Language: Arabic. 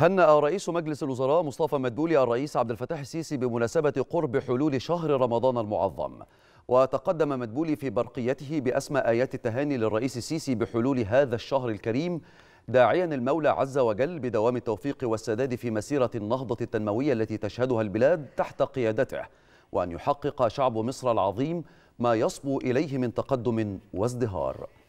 هنأ رئيس مجلس الوزراء مصطفى مدبولي الرئيس عبد الفتاح السيسي بمناسبة قرب حلول شهر رمضان المعظم وتقدم مدبولي في برقيته بأسمى آيات التهاني للرئيس السيسي بحلول هذا الشهر الكريم داعيا المولى عز وجل بدوام التوفيق والسداد في مسيرة النهضة التنموية التي تشهدها البلاد تحت قيادته وأن يحقق شعب مصر العظيم ما يصبو إليه من تقدم وازدهار